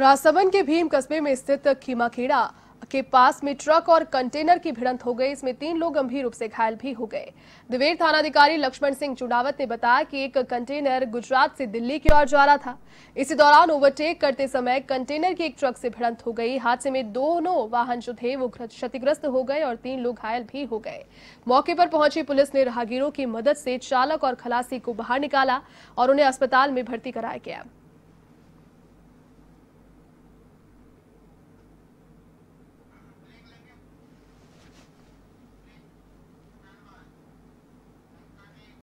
राजसमंद के भीम कस्बे में स्थित खीमाखेड़ा के पास में ट्रक और कंटेनर की भिड़ंत हो गई इसमें तीन लोग गंभीर रूप से घायल भी हो गए दिवेर थानाधिकारी लक्ष्मण सिंह चुनावत ने बताया कि एक कंटेनर गुजरात से दिल्ली की ओर जा रहा था इसी दौरान ओवरटेक करते समय कंटेनर की एक ट्रक से भिड़ंत हो गई हादसे में दोनों वाहन जो थे वो क्षतिग्रस्त हो गए और तीन लोग घायल भी हो गए मौके पर पहुंची पुलिस ने राहगीरों की मदद से चालक और खलासी को बाहर निकाला और उन्हें अस्पताल में भर्ती कराया गया